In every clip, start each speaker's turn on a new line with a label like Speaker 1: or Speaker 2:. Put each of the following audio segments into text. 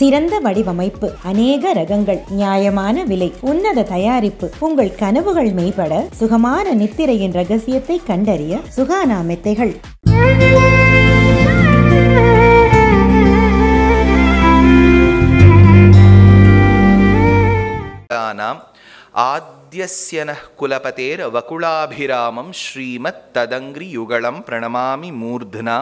Speaker 1: சிறந்த வடிவமைப்பு அநேக ரகங்கள் நியாயமான விலை உன்னத தயாரிப்பு உங்கள் கனவுகள் மேம்பட சுகமான நித்திரையின் ரகசியத்தை கண்டறிய சுகானா மெத்தைகள் நாம் குலபதேர் வகுளாபிராமம் ஸ்ரீமத் ததங்கிரி யுகலம் பிரணமாமி மூர்தனா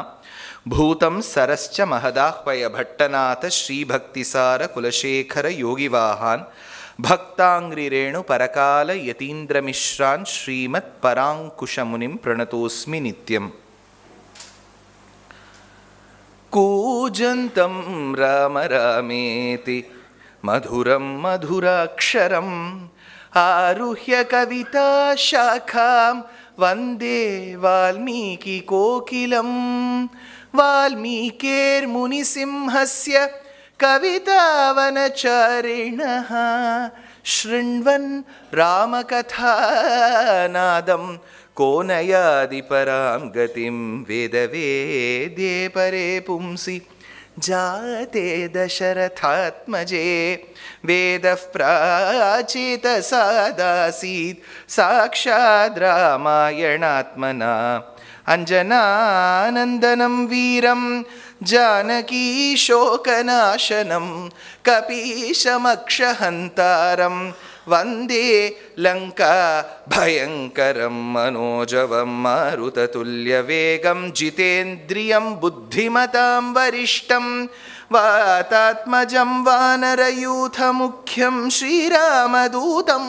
Speaker 1: ಭೂತಂ ಸರಶ್ಚ ಮಹದಾಹ್ವಯ ಭಟ್ಟನಾಥ ಶ್ರೀಭಕ್ತಿಸಾರ ಕುಲಶೇಖರ ಯೋಗಿವಾಹಾನ್ ಭಕ್ತಾಂಗ್ರಿರೇಣು ಪರಕಾಲ ಯತೀಂದ್ರ ಮಿಶ್ರಾನ್ ಶ್ರೀಮತ್ ಪರಾಂಕುಶ ಮುನಿಂ ಪ್ರಣತೋಸ್ಮಿ ನಿತ್ಯಂ ಕೂಜಂತಂ ರಾಮ ರಾಮೇತಿ ಮಧುರಂ ಮಧುರಾಕ್ಷರಂ ಆರುಹ್ಯ ಕವಿತಾ ಶಾಖಾಂ ವಂದೇ ವಾಲ್ಮೀಕಿ ಕೋಕಿಲಂ वाल्मीकेर्मुनिसिंहस्य कवितावनचरिणः शृण्वन् रामकथानादं नयादिपरां गतिं वेदवेद्ये परे पुंसि जाते दशरथात्मजे वेदः प्राचितसादासीत् साक्षात् रामायणात्मना अञ्जनानन्दनं वीरं जानकीशोकनाशनं कपीशमक्षहन्तारं वन्दे लङ्का भयङ्करं मनोजवं मारुततुल्यवेगं जितेन्द्रियं बुद्धिमतां वरिष्ठं वातात्मजं वानरयूथमुख्यं श्रीरामदूतं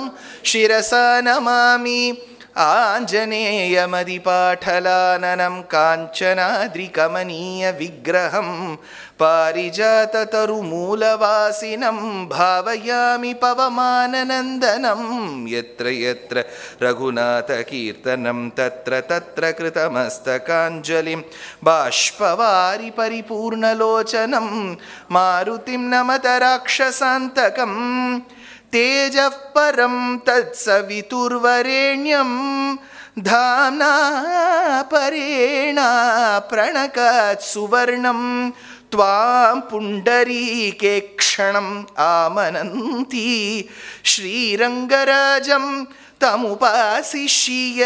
Speaker 1: शिरसा नमामि आञ्जनेयमदिपाठलाननं काञ्चनाद्रिकमनीयविग्रहं पारिजाततरुमूलवासिनं भावयामि पवमाननन्दनं यत्र यत्र रघुनाथकीर्तनं तत्र तत्र कृतमस्तकाञ्जलिं बाष्पवारि परिपूर्णलोचनं मारुतिं नमत राक्षसान्तकम् तेज परं तत्सवितुर्वरेण्यं धाम्ना परेणा प्रणकात् सुवर्णं त्वां पुण्डरीके क्षणम् आमनन्ति श्रीरङ्गराजं तमुपासिष्य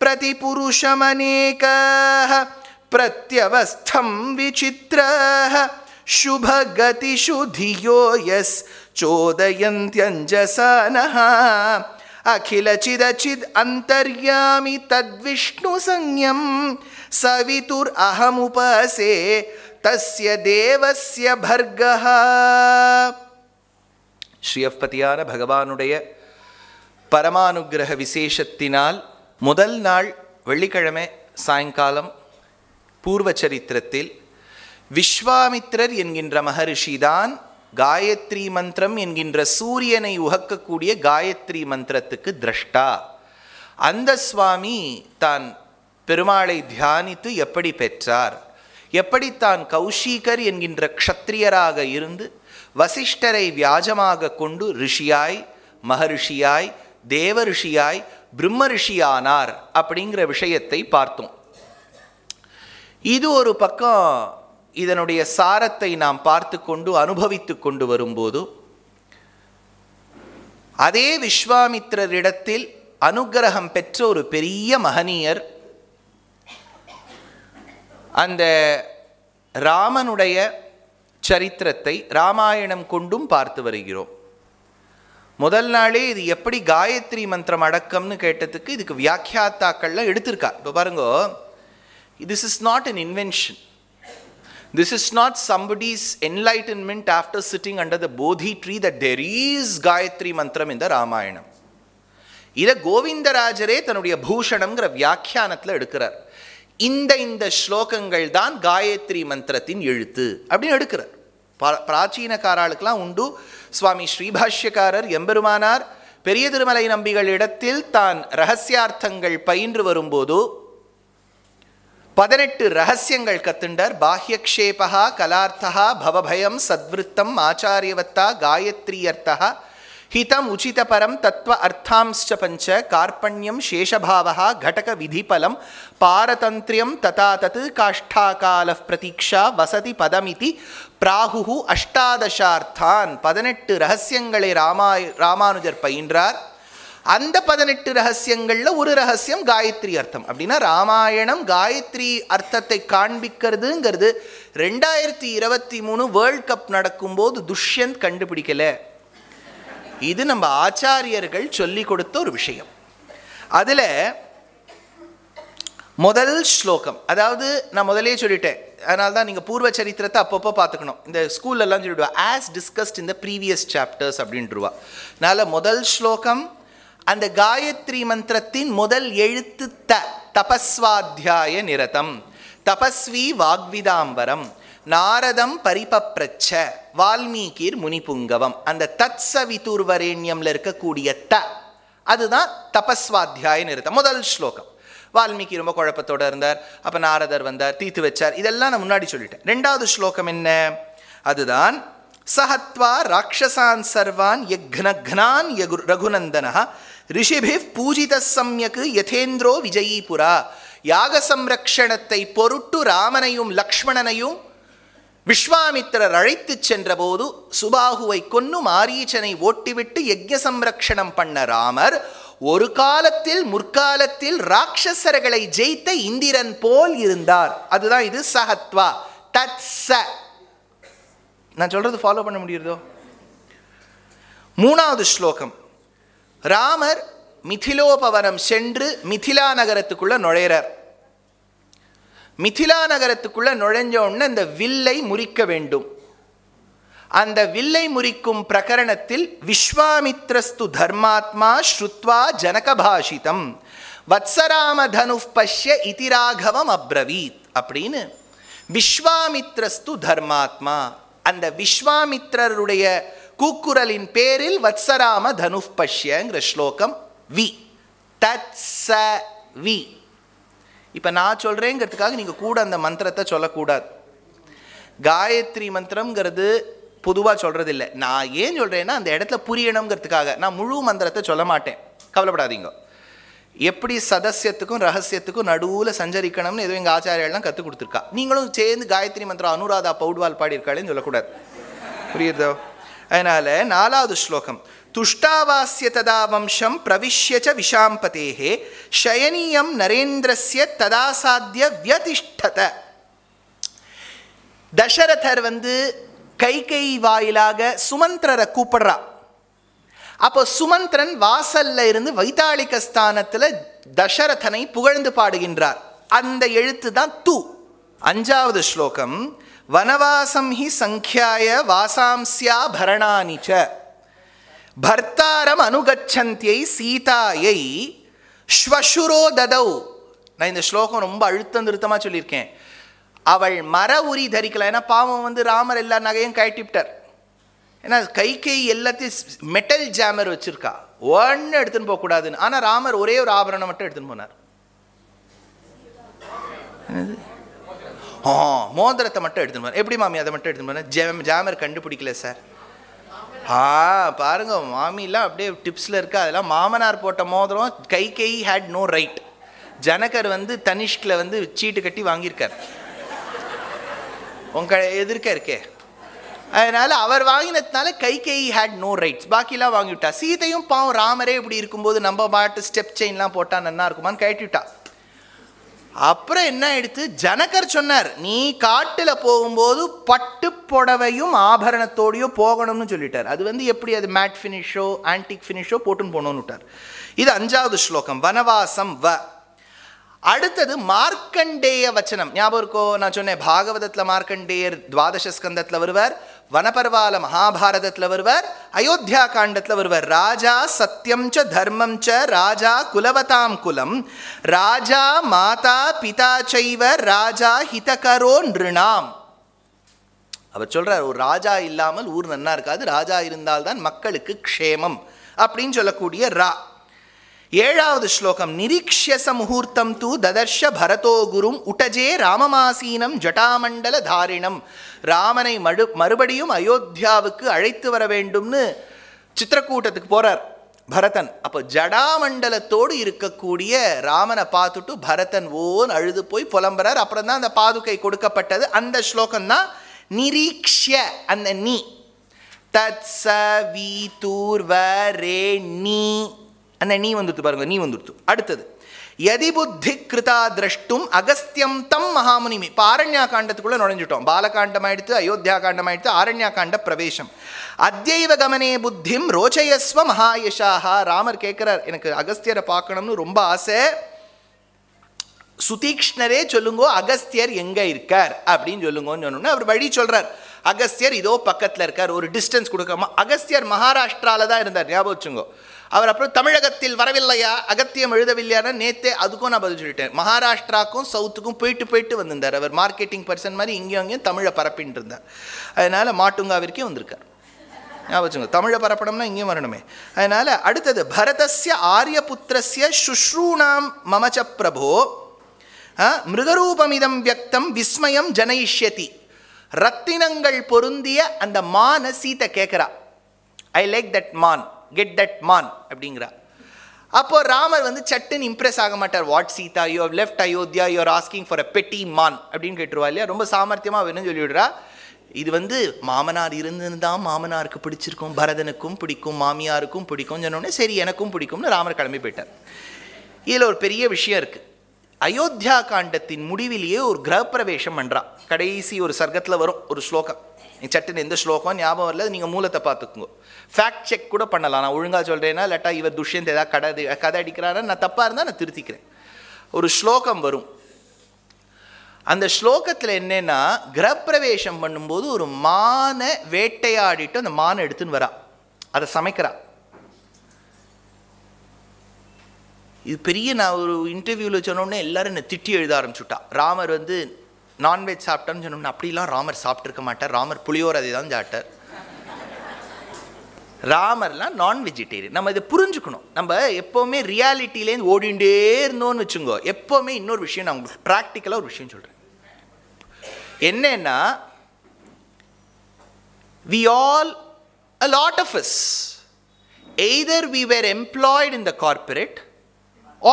Speaker 1: प्रतिपुरुषमनेकाः प्रत्यवस्थं विचित्राः शुभगतिषु धियो यस् அந்தர்யாமி தத் விஷ்ணு अन्तर्यामि சவிதுர் सवितुरहमुपसे தஸ்ய தேவசிய பர்கா ஸ்ரீயப்பதியான பகவானுடைய பரமானுகிரக விசேஷத்தினால் முதல் நாள் வெள்ளிக்கிழமை சாயங்காலம் பூர்வ சரித்திரத்தில் விஸ்வாமித்ரர் என்கின்ற மகரிஷிதான் காயத்ரி மந்திரம் என்கின்ற சூரியனை உகக்கக்கூடிய காயத்ரி மந்திரத்துக்கு திரஷ்டா அந்த சுவாமி தான் பெருமாளை தியானித்து எப்படி பெற்றார் எப்படி தான் கௌஷிகர் என்கின்ற க்ஷத்ரியராக இருந்து வசிஷ்டரை வியாஜமாக கொண்டு ரிஷியாய் மகரிஷியாய் தேவ ரிஷியாய் பிரம்ம ரிஷியானார் அப்படிங்கிற விஷயத்தை பார்த்தோம் இது ஒரு பக்கம் இதனுடைய சாரத்தை நாம் பார்த்து கொண்டு அனுபவித்து கொண்டு வரும்போது அதே விஸ்வாமித்திரரிடத்தில் அனுகிரகம் பெற்ற ஒரு பெரிய மகனியர் அந்த ராமனுடைய சரித்திரத்தை ராமாயணம் கொண்டும் பார்த்து வருகிறோம் முதல் நாளே இது எப்படி காயத்ரி மந்திரம் அடக்கம்னு கேட்டதுக்கு இதுக்கு வியாக்கியாத்தாக்கள்லாம் எடுத்திருக்கா இப்போ பாருங்கோ this is not an invention this is not somebody's enlightenment after sitting under the Bodhi tree the there is Gayatri Mantram in Ramayanam இதை கோவிந்தராஜரே தன்னுடைய பூஷணங்கிற வியாக்கியானத்தில் எடுக்கிறார் இந்த இந்த ஸ்லோகங்கள் தான் காயத்ரி மந்திரத்தின் எழுத்து அப்படின்னு எடுக்கிறார் பிராச்சீன காராளுக்கெல்லாம் உண்டு சுவாமி ஸ்ரீபாஷ்யக்காரர் எம்பெருமானார் பெரிய திருமலை நம்பிகள் இடத்தில் தான் ரகசியார்த்தங்கள் பயின்று வரும்போது பதினெட்டு ரகசியங்கள் கத்துண்டர் பாஹ்யக்ஷேபா கலார்த்தா பவபயம் சத்விருத்தம் ஆச்சாரியவத்தா காயத்ரி அர்த்தா ஹிதம் உச்சிதபரம் தத்துவ அர்த்தாம்ச்ச பஞ்ச கார்பண்யம் சேஷபாவா கடக விதிபலம் பாரதந்திரியம் ததா தத் காஷ்டாகால பிரதீக்ஷா வசதி பதமிதி பிராகு அஷ்டாதசார்த்தான் பதினெட்டு ரகசியங்களை ராமாய் ராமானுஜர் பயின்றார் அந்த பதினெட்டு ரகசியங்களில் ஒரு ரகசியம் காயத்ரி அர்த்தம் அப்படின்னா ராமாயணம் காயத்ரி அர்த்தத்தை காண்பிக்கிறதுங்கிறது ரெண்டாயிரத்தி இருபத்தி மூணு வேர்ல்ட் கப் நடக்கும்போது துஷ்யந்த் கண்டுபிடிக்கலை இது நம்ம ஆச்சாரியர்கள் சொல்லி கொடுத்த ஒரு விஷயம் அதில் முதல் ஸ்லோகம் அதாவது நான் முதலே சொல்லிட்டேன் அதனால தான் நீங்கள் பூர்வ சரித்திரத்தை அப்பப்போ பார்த்துக்கணும் இந்த ஸ்கூல்லலாம் சொல்லிவிடுவா ஆஸ் டிஸ்கஸ்ட் இந்த ப்ரீவியஸ் சாப்டர்ஸ் அப்படின்ட்டுருவா அதனால் முதல் ஸ்லோகம் அந்த காயத்ரி மந்திரத்தின் முதல் எழுத்து த தபஸ்வாத்தியாய நிரதம் தபஸ்வி வாக்விதாம்பரம் நாரதம் பரிபப்ரச்ச வால்மீகிர் முனிபுங்கவம் அந்த தத் சவிதூர்வரேண்யம்ல இருக்கக்கூடிய த அதுதான் தபஸ்வாத்தியாய நிறுத்தம் முதல் ஸ்லோகம் வால்மீகி ரொம்ப குழப்பத்தோடு இருந்தார் அப்போ நாரதர் வந்தார் தீத்து வச்சார் இதெல்லாம் நான் முன்னாடி சொல்லிட்டேன் ரெண்டாவது ஸ்லோகம் என்ன அதுதான் சஹத்வா ராட்சசான் சர்வான் யக்னக்னான் யகு ரகுநந்தனா ரிஷிபி பூஜித சம்யக்கு யதேந்திரோ விஜயீபுரா யாக சம்ரக்ஷணத்தை பொருட்டு ராமனையும் லக்ஷ்மணனையும் விஸ்வாமித்திரர் அழைத்து சென்றபோது சுபாகுவை கொன்னு மாரீச்சனை ஓட்டிவிட்டு யஜ்ய சம்ரக்ஷணம் பண்ண ராமர் ஒரு காலத்தில் முற்காலத்தில் ராட்சசர்களை ஜெயித்த இந்திரன் போல் இருந்தார் அதுதான் இது சஹத்வா தத் ச நான் சொல்றது ஃபாலோ பண்ண முடியுறதோ மூணாவது ஸ்லோகம் ராமர் மிதிலோபவனம் சென்று மிதிலா நகரத்துக்குள்ளே நுழையிறார் மிதிலா நகரத்துக்குள்ளே நுழைஞ்ச உடனே இந்த வில்லை முறிக்க வேண்டும் அந்த வில்லை முறிக்கும் பிரகரணத்தில் விஸ்வாமித்ரஸ்து தர்மாத்மா ஸ்ருத்வா ஜனகபாஷிதம் வத்சராம தனு பஷ்ய இதிராகவம் அப்ரவீத் அப்படின்னு விஸ்வாமித்ரஸ்து தர்மாத்மா அந்த விஸ்வாமித்ரருடைய கூக்குரலின் பேரில் வத்சராம தனுஷ் பஷ்யங்கிற ஸ்லோகம் வி தத் ச வி இப்போ நான் சொல்கிறேங்கிறதுக்காக நீங்கள் கூட அந்த மந்திரத்தை சொல்லக்கூடாது காயத்ரி மந்திரம்ங்கிறது பொதுவாக சொல்கிறது இல்லை நான் ஏன் சொல்கிறேன்னா அந்த இடத்துல புரியணுங்கிறதுக்காக நான் முழு மந்திரத்தை சொல்ல மாட்டேன் கவலைப்படாதீங்க எப்படி சதசியத்துக்கும் ரகசியத்துக்கும் நடுவில் சஞ்சரிக்கணும்னு எதுவும் எங்கள் ஆச்சாரியெல்லாம் கற்றுக் கொடுத்துருக்கா நீங்களும் சேர்ந்து காயத்ரி மந்திரம் அனுராதா பௌட்வால் பாடியிருக்காளேன்னு சொல்லக்கூடாது புரியுதோ அதனால் நாலாவது ஸ்லோகம் துஷ்டாவாசிய ததா வம்சம் பிரவிஷ்யச்ச விஷாம்பதேகே ஷயனியம் நரேந்திரஸ்ய ததாசாத்திய வியதிஷ்டத தசரதர் வந்து கைகை வாயிலாக சுமந்திரரை கூப்பிடுறா அப்போ சுமந்திரன் வாசல்ல இருந்து வைத்தாளிக ஸ்தானத்தில் தசரதனை புகழ்ந்து பாடுகின்றார் அந்த எழுத்து தான் தூ அஞ்சாவது ஸ்லோகம் வனவாசம் ஹி சங்கியாய வாசாம்சியா பரணானிச்ச பர்த்தாரம் அனுகச்சந்தியை சீதாயை ஸ்வசுரோ ததௌ நான் இந்த ஸ்லோகம் ரொம்ப அழுத்தம் திருத்தமாக சொல்லியிருக்கேன் அவள் மர உரி தரிக்கலாம் ஏன்னா பாவம் வந்து ராமர் எல்லா நகையும் கழட்டிவிட்டார் ஏன்னா கை கை எல்லாத்தையும் மெட்டல் ஜாமர் வச்சுருக்கா ஒன்று எடுத்துன்னு போகக்கூடாதுன்னு ஆனால் ராமர் ஒரே ஒரு ஆபரணம் மட்டும் எடுத்துன்னு போனார் ஆ மோதிரத்தை மட்டும் எடுத்துன்னு எப்படி மாமி அதை மட்டும் எடுத்துன்னு போகிறேன் ஜேம் ஜாமர் கண்டுபிடிக்கல சார் ஆ பாருங்க மாமிலாம் அப்படியே டிப்ஸில் இருக்கா அதெல்லாம் மாமனார் போட்ட மோதிரம் கை கை ஹேட் நோ ரைட் ஜனகர் வந்து தனிஷ்கில் வந்து சீட்டு கட்டி வாங்கியிருக்கார் உங்க எதிர்க்க இருக்கே அதனால் அவர் வாங்கினதுனால கை கை ஹேட் நோ ரைட்ஸ் பாக்கிலாம் வாங்கிவிட்டா சீதையும் பாவம் ராமரே இப்படி இருக்கும்போது நம்ம பாட்டு ஸ்டெப் செயின்லாம் போட்டால் நல்லா இருக்குமான்னு கேட்டுவிட்டா அப்புறம் என்ன ஆயிடுத்து ஜனகர் சொன்னார் நீ காட்டில் போகும்போது பட்டு புடவையும் ஆபரணத்தோடையோ போகணும்னு சொல்லிட்டார் அது வந்து எப்படி அது மேட் ஃபினிஷோ ஆன்டிக் ஃபினிஷோ போட்டுன்னு போகணும்னு விட்டார் இது அஞ்சாவது ஸ்லோகம் வனவாசம் வ அடுத்தது மார்க்கண்டேய வச்சனம் ஞாபகம் இருக்கோ நான் சொன்னேன் பாகவதத்தில் மார்க்கண்டேயர் துவாதச ஸ்கந்தத்தில் வருவார் வனபர்வால மகாபாரதத்தில் வருவார் அயோத்தியா காண்டத்தில் வருவார் ராஜா சத்தியம் ச தர்மம் ச ராஜா குலவதாம் குலம் ராஜா மாதா பிதா செய்வ ராஜா ஹிதகரோ நிருணாம் அவர் சொல்கிறார் ஒரு ராஜா இல்லாமல் ஊர் நன்னா இருக்காது ராஜா இருந்தால்தான் மக்களுக்கு க்ஷேமம் அப்படின்னு சொல்லக்கூடிய ரா ஏழாவது ஸ்லோகம் நிரீக்ஷச முகூர்த்தம் தூ ததர்ஷ பரதோ குரும் உடஜே ராமமாசீனம் ஜட்டாமண்டல தாரிணம் ராமனை மறு மறுபடியும் அயோத்தியாவுக்கு அழைத்து வர வேண்டும்னு சித்திரக்கூட்டத்துக்கு போகிறார் பரதன் அப்போ ஜடாமண்டலத்தோடு இருக்கக்கூடிய ராமனை பார்த்துட்டு பரதன் ஓன் அழுது போய் புலம்புறார் அப்புறம் தான் அந்த பாதுகை கொடுக்கப்பட்டது அந்த ஸ்லோகம் தான் நிரீக்ஷ அந்த நீ தத் ச வீ நீ அந்த நீ வந்துடுத்து பாருங்க நீ வந்துடுத்து அடுத்தது எதி புத்தி கிருதா திரஷ்டும் அகஸ்தியம் தம் மகாமுனிமி இப்போ ஆரண்யா காண்டத்துக்குள்ளே நுழைஞ்சிட்டோம் பாலகாண்டம் ஆயிடுத்து அயோத்தியா காண்டம் ஆயிடுத்து ஆரண்யா காண்ட பிரவேசம் அத்தியவ கமனே புத்திம் ரோச்சயஸ்வ மகாயஷாஹா ராமர் கேட்குறார் எனக்கு அகஸ்தியரை பார்க்கணும்னு ரொம்ப ஆசை சுதீக்ஷ்ணரே சொல்லுங்கோ அகஸ்தியர் எங்கே இருக்கார் அப்படின்னு சொல்லுங்கன்னு சொன்னோம்னா அவர் வழி சொல்கிறார் அகஸ்தியர் இதோ பக்கத்தில் இருக்கார் ஒரு டிஸ்டன்ஸ் கொடுக்காம அகஸ்தியர் மகாராஷ்டிராவில் தான் இருந்தார் ஞாபகம் வச்சுங்கோ அவர் அப்புறம் தமிழகத்தில் வரவில்லையா அகத்தியம் எழுதவில்லையான்னு நேத்தே அதுக்கும் நான் பதில் சொல்லிட்டேன் மகாராஷ்டிராக்கும் சவுத்துக்கும் போயிட்டு போயிட்டு வந்திருந்தார் அவர் மார்க்கெட்டிங் பர்சன் மாதிரி இங்கேயும் அங்கேயும் தமிழை பரப்பின்னு இருந்தார் அதனால் மாட்டுங்காவிற்கே வந்திருக்கார் ஞாபகம் தமிழை பரப்படம்னா இங்கேயும் வரணுமே அதனால் அடுத்தது பரதஸ்ய ஆரியபுத்திரஸ்ய சுஷ்ரூணாம் மமச்ச பிரபோ மிருகரூபமிதம் வியக்தம் விஸ்மயம் ஜனயிஷ்யதி ரத்தினங்கள் பொருந்திய அந்த மான சீத்தை கேட்குறா ஐ லைக் தட் மான் கெட் தட் மான் அப்படிங்கிறா அப்போ ராமர் வந்து சட்டுன்னு இம்ப்ரெஸ் ஆக மாட்டார் what Sita you have left Ayodhya are asking for a petty மான் அப்படின்னு கேட்டுருவா இல்லையா ரொம்ப சாமர்த்தியமாக வேணும்னு சொல்லிவிடுறா இது வந்து மாமனார் இருந்திருந்தால் மாமனாருக்கு பிடிச்சிருக்கும் பரதனுக்கும் பிடிக்கும் மாமியாருக்கும் பிடிக்கும் சொன்னோடனே சரி எனக்கும் பிடிக்கும்னு ராமர் கிளம்பி போயிட்டார் இதில் ஒரு பெரிய விஷயம் இருக்குது அயோத்தியா காண்டத்தின் முடிவிலேயே ஒரு கிரகப்பிரவேஷம் பண்ணுறான் கடைசி ஒரு சர்க்கத்தில் வரும் ஒரு ஸ்லோகம் சட்டுன்னு எந்த ஸ்லோகம் ஞாபகம் வரல நீங்கள் மூலத்தை பார்த்துக்குங்க ஃபேக்ட் செக் கூட பண்ணலாம் நான் ஒழுங்காக சொல்கிறேன்னா இல்லாட்டா இவர் துஷ்யந்த் ஏதாவது கடை கதை அடிக்கிறாரா நான் தப்பாக இருந்தால் நான் திருத்திக்கிறேன் ஒரு ஸ்லோகம் வரும் அந்த ஸ்லோகத்தில் என்னென்னா கிரப்பிரவேஷம் பண்ணும்போது ஒரு மானை வேட்டையாடிட்டு அந்த மானை எடுத்துன்னு வரா அதை சமைக்கிறா இது பெரிய நான் ஒரு இன்டர்வியூவில் சொன்னோடனே எல்லாரும் என்னை திட்டி எழுத ஆரம்பிச்சுட்டா ராமர் வந்து நான்வெஜ் சாப்பிட்டோம்னு சொன்னோம்னா அப்படிலாம் ராமர் சாப்பிட்ருக்க மாட்டார் ராமர் புளியோர் அதை தான் சாப்பிட்டார் ராமர்லாம் நான் வெஜிடேரியன் நம்ம இதை புரிஞ்சுக்கணும் நம்ம எப்போவுமே ரியாலிட்டிலேருந்து ஓடிண்டே இருந்தோம்னு வச்சுங்கோ எப்போவுமே இன்னொரு விஷயம் நான் உங்களுக்கு ப்ராக்டிக்கலாக ஒரு விஷயம் சொல்கிறேன் என்னன்னா we all a lot of is either we were employed in the corporate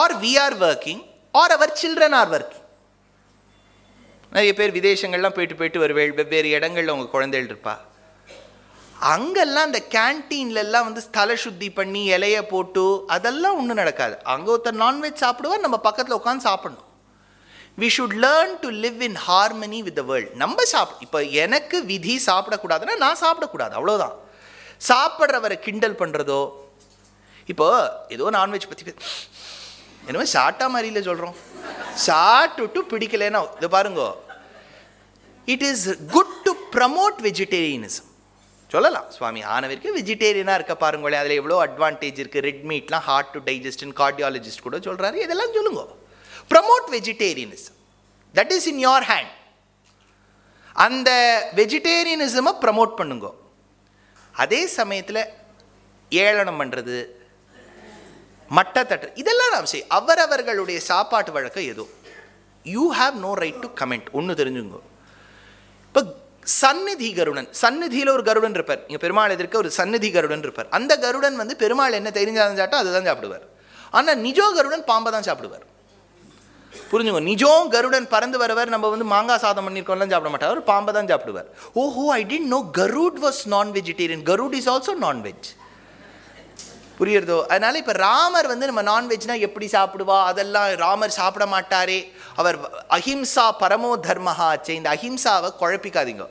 Speaker 1: or we are working or our children are working நிறைய பேர் விதேசங்கள்லாம் போயிட்டு போயிட்டு வருவேள் வெவ்வேறு இடங்களில் உங்கள் குழந்தைகள் இருப்பா அங்கெல்லாம் அந்த கேன்டீன்லலாம் வந்து ஸ்தல சுத்தி பண்ணி இலைய போட்டு அதெல்லாம் ஒன்றும் நடக்காது அங்கே ஒருத்தர் நான்வெஜ் சாப்பிடுவா நம்ம பக்கத்தில் உட்காந்து சாப்பிடணும் we should learn to live in harmony with the world நம்ம சாப்பிட் இப்போ எனக்கு விதி சாப்பிடக்கூடாதுன்னா நான் சாப்பிடக்கூடாது அவ்வளோதான் சாப்பிட்றவரை கிண்டல் பண்ணுறதோ இப்போ ஏதோ நான்வெஜ் பற்றி என்னமோ ஷார்ட்டாக மாதிரியில் சொல்கிறோம் ஷார்ட் விட்டு பிடிக்கலைன்னா இதை பாருங்கோ it is good to promote vegetarianism சொல்லலாம் சுவாமி ஆன வரைக்கும் வெஜிடேரியனாக இருக்க பாருங்களே அதில் எவ்வளோ அட்வான்டேஜ் இருக்குது ரெட் மீட்லாம் ஹார்ட் டு டைஜஸ்ட்னு கார்டியாலஜிஸ்ட் கூட சொல்கிறாரு இதெல்லாம் சொல்லுங்க promote vegetarianism that is in your hand அந்த வெஜிடேரியனிசமை ப்ரமோட் பண்ணுங்க அதே சமயத்தில் ஏளனம் பண்ணுறது மட்டத்தட்டு இதெல்லாம் நாம் செய் அவரவர்களுடைய சாப்பாட்டு வழக்கம் ஏதோ you have no right to comment ஒன்று தெரிஞ்சுங்க இப்போ சந்நிதி கருடன் சந்நிதியில் ஒரு கருடன் இருப்பார் இங்கே பெருமாள் எதிர்க்க ஒரு சந்நிதி கருடன் இருப்பார் அந்த கருடன் வந்து பெருமாள் என்ன தெரிஞ்சாலும் சாப்பிட்டா அதுதான் சாப்பிடுவார் ஆனால் நிஜோ கருடன் பாம்பை தான் சாப்பிடுவார் புரிஞ்சுங்க நிஜம் கருடன் பறந்து வரவர் நம்ம வந்து மாங்காய் சாதம் பண்ணியிருக்கோம்லாம் சாப்பிட மாட்டார் பாம்பை தான் சாப்பிடுவார் ஓஹோ I don't know Garud was non vegetarian Garud is also non veg புரியுறதோ அதனால் இப்போ ராமர் வந்து நம்ம நான்வெஜ்னால் எப்படி சாப்பிடுவா அதெல்லாம் ராமர் சாப்பிட மாட்டாரே அவர் அஹிம்சா பரமோ தர்மஹாச்சே இந்த அஹிம்சாவை குழப்பிக்காதீங்க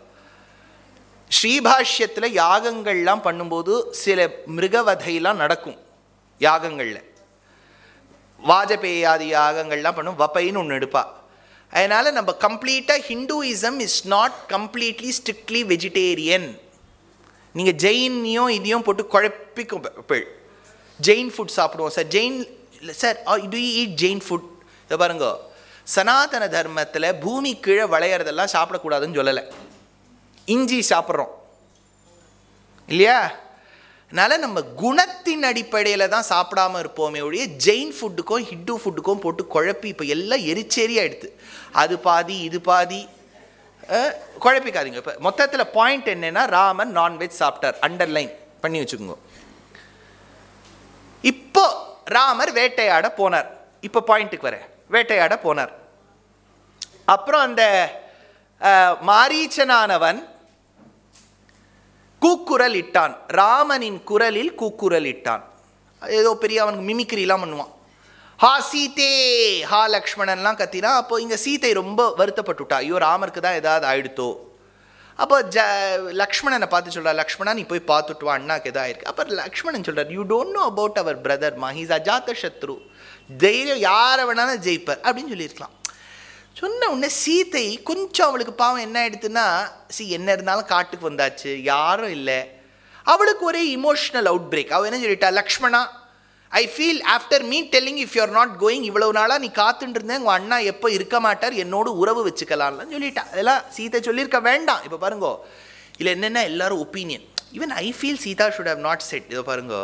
Speaker 1: ஸ்ரீபாஷ்யத்தில் யாகங்கள்லாம் பண்ணும்போது சில மிருகவதையெல்லாம் நடக்கும் யாகங்களில் வாஜபேயாதி யாகங்கள்லாம் பண்ணும் வப்பைன்னு ஒன்று எடுப்பா அதனால் நம்ம கம்ப்ளீட்டாக Hinduism is not completely strictly vegetarian நீங்கள் ஜெயினியும் இதையும் போட்டு குழப்பிக்கும் ஜெயின் ஃபுட் சாப்பிடுவோம் sir Jain sir to eat Jain food இதை பாருங்க சனாதன தர்மத்தில் பூமி கீழே விளையிறதெல்லாம் சாப்பிடக்கூடாதுன்னு சொல்லலை இஞ்சி சாப்பிட்றோம் இல்லையா அதனால் நம்ம குணத்தின் அடிப்படையில் தான் சாப்பிடாமல் இருப்போமே ஒழிய ஜெயின் ஃபுட்டுக்கும் ஹிட்டு ஃபுட்டுக்கும் போட்டு குழப்பி இப்போ எல்லாம் எரிச்சேரியாகிடுது அது பாதி இது பாதி குழப்பிக்காதீங்க இப்போ மொத்தத்தில் பாயிண்ட் என்னென்னா ராமன் நான்வெஜ் சாப்பிட்டார் அண்டர்லைன் பண்ணி வச்சுக்கோங்க இப்போ ராமர் வேட்டையாட போனார் இப்போ பாயிண்ட்டுக்கு வரேன் வேட்டையாட போனார் அப்புறம் அந்த மாரீச்சனானவன் கூக்குரல் இட்டான் ராமனின் குரலில் கூக்குரல் இட்டான் ஏதோ பெரிய அவனுக்கு மிமிக்ரிலாம் பண்ணுவான் ஹா சீதே ஹா லக்ஷ்மணன்லாம் கத்தினா அப்போ இங்கே சீதை ரொம்ப வருத்தப்பட்டுட்டா ஐயோ ராமருக்கு தான் ஏதாவது ஆயிடுத்தோ அப்போ ஜ லக்ஷ்மணனை பார்த்து சொல்கிறார் லக்ஷ்மணா நீ போய் பார்த்துட்டு வா அண்ணாக்கு இதாக இருக்குது அப்போ லக்ஷ்மணன் சொல்கிறார் you don't know about our brother மா ஹீஸ் அஜாத்த சத்ரு தைரியம் யாரை வேணாலும் ஜெயிப்பர் அப்படின்னு சொல்லியிருக்கலாம் சொன்ன உடனே சீத்தை கொஞ்சம் அவளுக்கு பாவம் என்ன ஆயிடுதுன்னா சி என்ன இருந்தாலும் காட்டுக்கு வந்தாச்சு யாரும் இல்லை அவளுக்கு ஒரே இமோஷ்னல் அவுட் பிரேக் அவள் என்ன சொல்லிட்டா Lakshmana I feel after me telling if you're not going இவ்வளவு நாளாக நீ காத்துட்டு இருந்தேன் உங்கள் அண்ணா எப்போ இருக்க மாட்டார் என்னோடு உறவு வச்சுக்கலாம்லாம் சொல்லிட்டா அதெல்லாம் சீதை சொல்லியிருக்க வேண்டாம் இப்போ பாருங்கோ இல்லை என்னென்ன எல்லாரும் opinion even I feel Sita should have not said இதை பாருங்கோ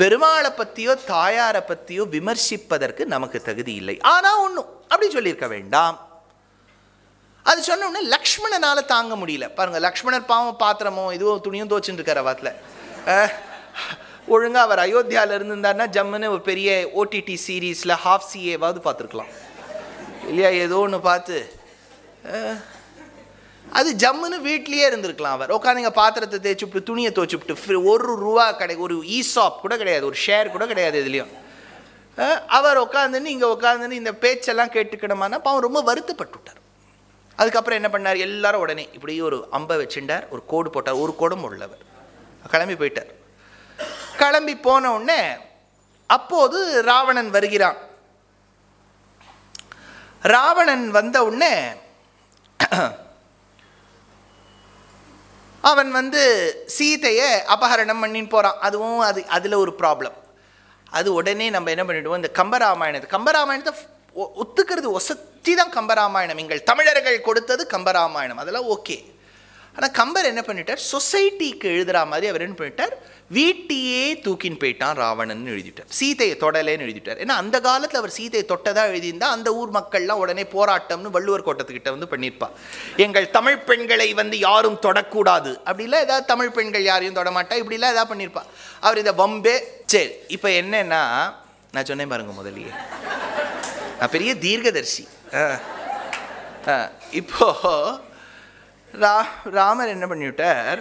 Speaker 1: பெருமாளை பற்றியோ தாயாரை பற்றியோ விமர்சிப்பதற்கு நமக்கு தகுதி இல்லை ஆனால் ஒன்றும் அப்படி சொல்லியிருக்க வேண்டாம் அது சொன்னோடனே லக்ஷ்மணனால் தாங்க முடியல பாருங்கள் லக்ஷ்மணர் பாவம் பாத்திரமோ இதுவோ துணியும் தோச்சுட்டு இருக்கார் வாத்தில் ஒழுங்காக அவர் அயோத்தியாவில் இருந்திருந்தாருன்னா ஜம்முன்னு ஒரு பெரிய ஓடிடி சீரீஸில் ஹாஃப் சிஏவாவது பார்த்துருக்கலாம் இல்லையா ஏதோ ஒன்று பார்த்து அது ஜம்முன்னு வீட்லேயே இருந்திருக்கலாம் அவர் உட்காந்துங்க பாத்திரத்தை தேய்ச்சிவிட்டு துணியை துவைச்சிவிட்டு ஒரு ரூபா கிடை ஒரு இ ஷாப் கூட கிடையாது ஒரு ஷேர் கூட கிடையாது இதுலேயும் அவர் உட்காந்துன்னு இங்கே உட்காந்துன்னு இந்த பேச்செல்லாம் கேட்டுக்கணுமானா அவன் ரொம்ப வருத்தப்பட்டு விட்டார் அதுக்கப்புறம் என்ன பண்ணார் எல்லாரும் உடனே இப்படி ஒரு அம்பை வச்சுட்டார் ஒரு கோடு போட்டார் ஒரு கோடும் உள்ளவர் கிளம்பி போயிட்டார் கிளம்பி போன உடனே அப்போது ராவணன் வருகிறான் ராவணன் வந்த உடனே அவன் வந்து சீதையை அபகரணம் பண்ணின்னு போகிறான் அதுவும் அது அதில் ஒரு ப்ராப்ளம் அது உடனே நம்ம என்ன பண்ணிவிடுவோம் இந்த கம்பராமாயணத்தை கம்பராமாயணத்தை ஒத்துக்கிறது ஒசத்தி தான் கம்பராமாயணம் எங்கள் தமிழர்கள் கொடுத்தது கம்பராமாயணம் அதெல்லாம் ஓகே ஆனால் கம்பர் என்ன பண்ணிட்டார் சொசைட்டிக்கு எழுதுகிற மாதிரி அவர் என்ன பண்ணிட்டார் வீட்டையே தூக்கின்னு போயிட்டான் ராவணன் எழுதிட்டார் சீதையை தொடலேன்னு எழுதிட்டார் ஏன்னா அந்த காலத்தில் அவர் சீதையை தொட்டதாக எழுதியிருந்தா அந்த ஊர் மக்கள்லாம் உடனே போராட்டம்னு வள்ளுவர் கோட்டத்துக்கிட்ட வந்து பண்ணியிருப்பா எங்கள் தமிழ் பெண்களை வந்து யாரும் தொடக்கூடாது அப்படிலாம் ஏதாவது தமிழ் பெண்கள் யாரையும் தொடமாட்டா இப்படிலாம் ஏதாவது பண்ணியிருப்பா அவர் இதை வம்பே சரி இப்போ என்னன்னா நான் சொன்னேன் பாருங்க முதலியே நான் பெரிய தீர்க்கதர்சி இப்போ ரா ராமர் என்ன பண்ணிவிட்டார்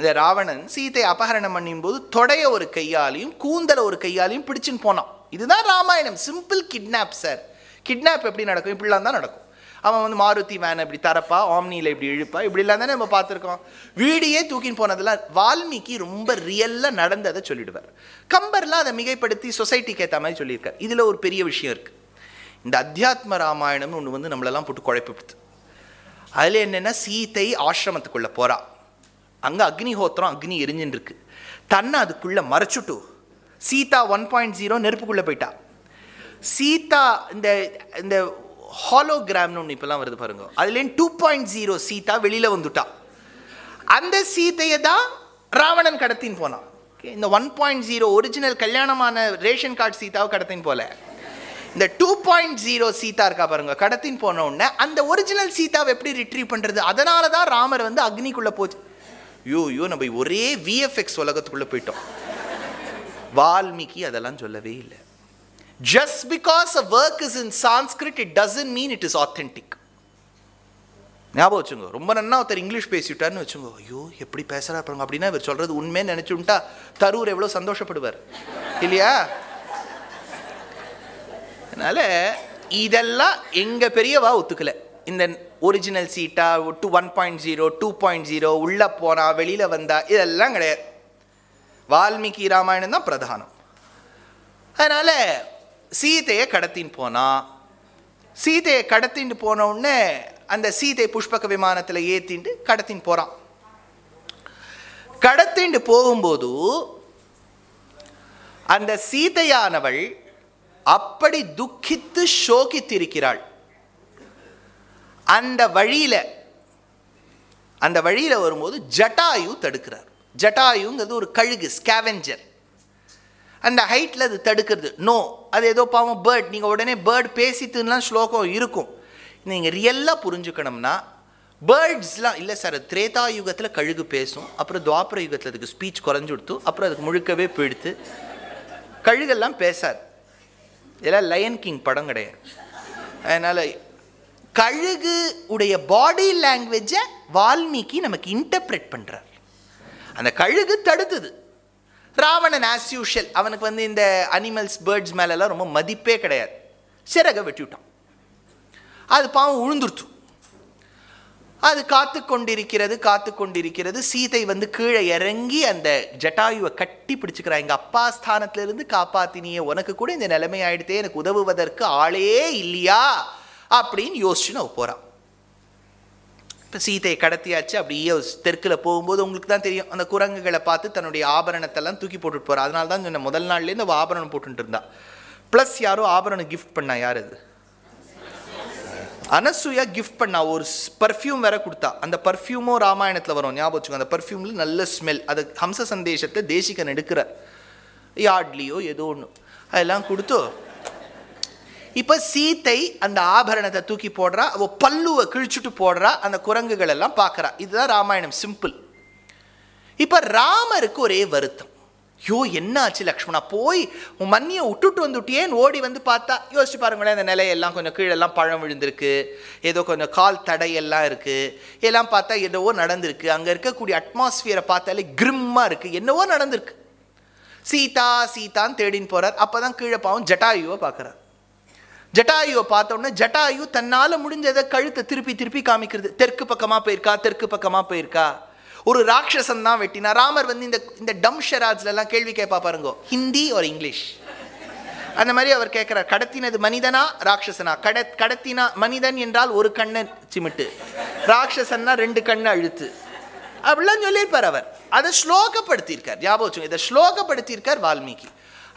Speaker 1: இந்த ராவணன் சீத்தை அபகரணம் பண்ணும்போது தொடைய ஒரு கையாலையும் கூந்தலை ஒரு கையாலையும் பிடிச்சின்னு போனான் இதுதான் Ramayanam simple kidnap sir kidnap எப்படி நடக்கும் இப்படிலாம் தான் நடக்கும் அவன் வந்து மாருதி வேனை இப்படி தரப்பா ஆம்னியில் இப்படி இழுப்பா இப்படிலாம் தானே நம்ம பார்த்துருக்கோம் வீடியே தூக்கின்னு போனதெல்லாம் வால்மீகி ரொம்ப ரியல்லாக நடந்ததை சொல்லிடுவார் கம்பர்லாம் அதை மிகைப்படுத்தி சொசைட்டிக்கு ஏற்ற மாதிரி சொல்லியிருக்கார் இதில் ஒரு பெரிய விஷயம் இருக்குது இந்த அத்தியாத்ம ராமாயணம்னு ஒன்று வந்து நம்மளெல்லாம் போட்டு குழப்பிடுது அதில் என்னென்னா சீத்தை ஆசிரமத்துக்குள்ளே போகிறா அங்கே அக்னிஹோத்திரம் அக்னி எரிஞ்சுன்னு இருக்கு தன்னை அதுக்குள்ளே மறைச்சுட்டு சீதா ஒன் பாயிண்ட் ஜீரோ நெருப்புக்குள்ளே போயிட்டா சீதா இந்த இந்த ஹாலோகிராம்னு ஒன்று இப்போலாம் வருது பாருங்க அதுலேயும் டூ பாயிண்ட் ஜீரோ சீதா வெளியில் வந்துட்டா அந்த சீத்தையை தான் ராவணன் கடத்தின்னு போனான் இந்த ஒன் பாயிண்ட் ஜீரோ ஒரிஜினல் கல்யாணமான ரேஷன் கார்டு சீதாவை கடத்தின்னு போகல இந்த டூ பாயிண்ட் ஜீரோ சீதா இருக்கா பாருங்க கடத்தின் போன உடனே அந்த ஒரிஜினல் சீதாவை எப்படி ரிட்ரீவ் பண்ணுறது அதனால தான் ராமர் வந்து அக்னிக்குள்ளே போச்சு ஐயோ ஐயோ நம்ம ஒரே விஎஃப்எக்ஸ் உலகத்துக்குள்ளே போயிட்டோம் வால்மீகி அதெல்லாம் சொல்லவே இல்லை just because a work is in Sanskrit it doesn't mean it is authentic ஞாபகம் வச்சுங்க ரொம்ப நன்னா ஒருத்தர் இங்கிலீஷ் பேசிவிட்டார்னு வச்சுங்க ஐயோ எப்படி பேசுகிறா பாருங்க அப்படின்னா இவர் சொல்கிறது உண்மைன்னு நினச்சுட்டா தரூர் எவ்வளோ சந்தோஷப்படுவார் இல்லையா அதனால் இதெல்லாம் எங்கள் பெரியவா ஒத்துக்கலை இந்த original Sita two one point zero two point zero உள்ளே போனா வெளியில் வந்தா இதெல்லாம் கிடையாது வால்மீகி ராமாயணம் தான் பிரதானம் அதனால் சீதையை கடத்தின்னு போனால் சீதையை கடத்தின்னு போன உடனே அந்த சீதை புஷ்பக விமானத்தில் ஏற்றின்ட்டு கடத்தின்னு போகிறான் கடத்திண்டு போகும்போது அந்த சீதையானவள் அப்படி துக்கித்து சோகித்திருக்கிறாள் அந்த வழியில் அந்த வழியில் வரும்போது ஜட்டாயு தடுக்கிறார் ஜட்டாயுங்கிறது ஒரு கழுகு ஸ்கேவெஞ்சர் அந்த ஹைட்டில் அது தடுக்கிறது நோ அது ஏதோ பாவம் பேர்ட் நீங்கள் உடனே பேர்ட் பேசித்துலாம் ஸ்லோகம் இருக்கும் நீங்கள் ரியல்லாக புரிஞ்சுக்கணும்னா பேர்ட்ஸ்லாம் இல்லை சார் திரேதா யுகத்தில் கழுகு பேசும் அப்புறம் துவாபர யுகத்தில் அதுக்கு ஸ்பீச் குறைஞ்சு கொடுத்து அப்புறம் அதுக்கு முழுக்கவே போயிடுத்து கழுகெல்லாம் பேசாது இதெல்லாம் லயன் கிங் படம் கிடையாது அதனால் கழுகு உடைய பாடி லாங்குவேஜை வால்மீகி நமக்கு இன்டர்பிரட் பண்ணுறார் அந்த கழுகு தடுத்துது ராவணன் ஆஸ் யூஷுவல் அவனுக்கு வந்து இந்த அனிமல்ஸ் பேர்ட்ஸ் மேலெல்லாம் ரொம்ப மதிப்பே கிடையாது சிறகை வெட்டிவிட்டான் அது பாவம் உழுந்துருச்சு அது காத்து கொண்டிருக்கிறது காத்து கொண்டிருக்கிறது சீதை வந்து கீழே இறங்கி அந்த ஜட்டாயுவை கட்டி பிடிச்சிக்கிறா எங்கள் அப்பா ஸ்தானத்திலிருந்து காப்பாத்தினியே உனக்கு கூட இந்த நிலைமை ஆயிடுத்தே எனக்கு உதவுவதற்கு ஆளே இல்லையா அப்படின்னு யோசிச்சு நான் போகிறான் இப்போ சீதையை கடத்தியாச்சு அப்படியே தெற்கில் போகும்போது உங்களுக்கு தான் தெரியும் அந்த குரங்குகளை பார்த்து தன்னுடைய ஆபரணத்தெல்லாம் தூக்கி போட்டுட்டு போகிறான் அதனால தான் சொன்ன முதல் நாள்லேருந்து ஆபரணம் போட்டுருந்தான் ப்ளஸ் யாரோ ஆபரணம் கிஃப்ட் பண்ணா யார் அது அனசூயா கிஃப்ட் பண்ணா ஒரு பர்ஃப்யூம் வேற கொடுத்தா அந்த பர்ஃப்யூமோ ராமாயணத்தில் வரும் ஞாபகம் வச்சுக்கோங்க அந்த பர்ஃப்யூம்ல நல்ல ஸ்மெல் அது ஹம்ச சந்தேஷத்தை தேசிகன் எடுக்கிற யாட்லியோ ஏதோ ஒன்று அதெல்லாம் கொடுத்து இப்போ சீத்தை அந்த ஆபரணத்தை தூக்கி போடுறா அவள் பல்லுவை கிழிச்சுட்டு போடுறா அந்த குரங்குகள் எல்லாம் பார்க்குறா இதுதான் ராமாயணம் சிம்பிள் இப்போ ராமருக்கு ஒரே வருத்தம் யோ என்ன ஆச்சு லக்ஷ்மணா போய் உன் மண்ணியை விட்டுட்டு வந்துட்டியேன்னு ஓடி வந்து பார்த்தா யோசிச்சு பாருங்களேன் இந்த நிலையெல்லாம் கொஞ்சம் கீழெல்லாம் பழம் விழுந்திருக்கு ஏதோ கொஞ்சம் கால் தடையெல்லாம் இருக்குது எல்லாம் பார்த்தா என்னவோ நடந்திருக்கு அங்கே இருக்கக்கூடிய அட்மாஸ்ஃபியரை பார்த்தாலே கிரிம்மாக இருக்குது என்னவோ நடந்திருக்கு சீதா சீதான்னு தேடின்னு போகிறார் அப்போ தான் கீழே பாவம் ஜட்டாயுவை பார்க்குறார் ஜட்டாயுவை பார்த்தோன்னே ஜட்டாயு தன்னால் முடிஞ்சதை கழுத்தை திருப்பி திருப்பி காமிக்கிறது தெற்கு பக்கமாக போயிருக்கா தெற்கு பக்கமாக போயிருக்கா ஒரு ராட்சசன் தான் வெட்டினா ராமர் வந்து இந்த இந்த டம் ஷெராட்ஸ்லாம் கேள்வி கேட்பா பாருங்கோ ஹிந்தி ஒரு இங்கிலீஷ் அந்த மாதிரி அவர் கேட்குறார் கடத்தினது மனிதனா ராட்சசனா கட கடத்தினா மனிதன் என்றால் ஒரு கண்ணை சிமிட்டு ராட்சசன்னா ரெண்டு கண்ணை அழுத்து அப்படிலாம் சொல்லியிருப்பார் அவர் அதை ஸ்லோகப்படுத்தியிருக்கார் ஞாபகம் இதை ஸ்லோகப்படுத்தியிருக்கார் வால்மீகி